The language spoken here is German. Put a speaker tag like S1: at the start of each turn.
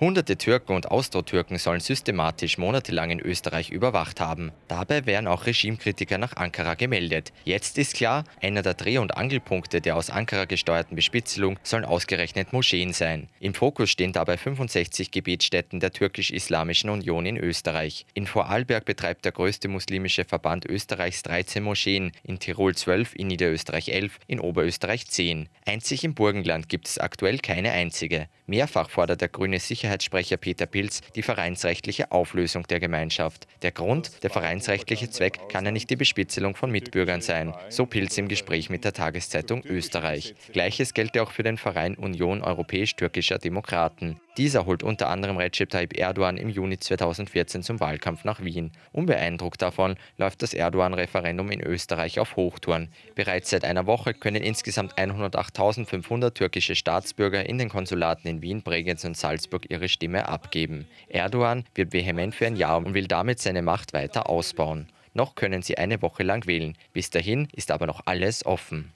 S1: Hunderte Türken und Austro-Türken sollen systematisch monatelang in Österreich überwacht haben. Dabei werden auch Regimekritiker nach Ankara gemeldet. Jetzt ist klar, einer der Dreh- und Angelpunkte der aus Ankara gesteuerten Bespitzelung sollen ausgerechnet Moscheen sein. Im Fokus stehen dabei 65 Gebetsstätten der Türkisch-Islamischen Union in Österreich. In Vorarlberg betreibt der größte muslimische Verband Österreichs 13 Moscheen, in Tirol 12, in Niederösterreich 11, in Oberösterreich 10. Einzig im Burgenland gibt es aktuell keine einzige. Mehrfach fordert der grüne Sicherheit Sicherheitssprecher Peter Pilz die vereinsrechtliche Auflösung der Gemeinschaft. Der Grund, der vereinsrechtliche Zweck kann ja nicht die Bespitzelung von Mitbürgern sein, so Pilz im Gespräch mit der Tageszeitung Österreich. Gleiches gelte auch für den Verein Union Europäisch-Türkischer Demokraten. Dieser holt unter anderem Recep Tayyip Erdogan im Juni 2014 zum Wahlkampf nach Wien. Unbeeindruckt davon läuft das Erdogan-Referendum in Österreich auf Hochtouren. Bereits seit einer Woche können insgesamt 108.500 türkische Staatsbürger in den Konsulaten in Wien, Bregenz und Salzburg ihre ihre Stimme abgeben. Erdogan wird vehement für ein Jahr und will damit seine Macht weiter ausbauen. Noch können sie eine Woche lang wählen. Bis dahin ist aber noch alles offen.